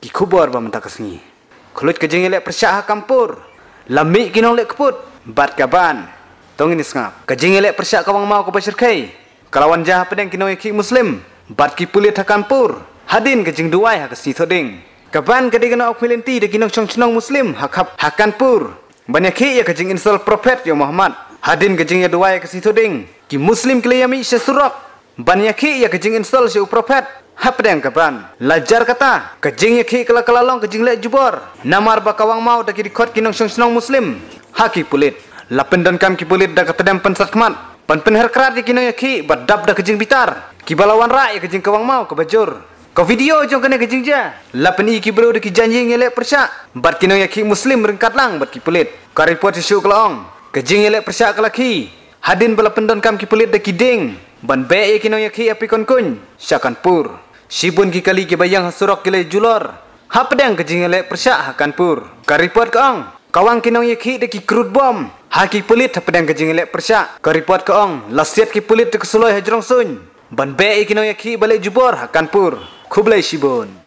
ki kubor ba mentak kasengi kulut kejeng lek persyah kampur lami kinong lek keput bat kaban tong ini sengap kejeng lek persyah kawang mau ko basyirkai kalawan jah pedang kinong ki muslim bat ki pulit kampur hadin kejeng duai ha kesni toding kaban kedi kena ok milenti de kinong chong chenong muslim hakap kampur. banyak ki ya kejeng insal prophet ya muhammad hadin kejeng ya duai kesni toding ki muslim kleyami sesurok banyak ki ya kejeng insal se prophet hapdeng kapan lajar kata kejing yaki kala kala long kejing le jubor namar bakawang mau daki di kot kinong song senong muslim haki pulit lapen dan kam ki pulit da katadem pensat kemat pan her kerat di kinong yaki badap da kejing bitar kibalawan rai kejing kawang mau kebajur Kau video jong kena kejing ja. Lapan iki bro deki janji ngelek persia. Bat kinong yaki muslim berengkat lang bat ki pulit. Karipot isu kelong. Kejing ngelek ke laki. Hadin bala dan kam ki pulit deki ding. Ban be yaki no yaki api kon kun. Syakan pur. Sibun ki kali ki bayang surok kile julor. Hap deng ke jingle persyak hakan pur. Ka report ke ong. Kawang ki nong yeki deki krut bom. Haki pelit hap deng ke jingle persyak. Ka report ke ong. Lasiat ki pelit de kesuloi hajrong sun. Ban be ki nong yeki balik jubor hakan pur. Kublai sibun.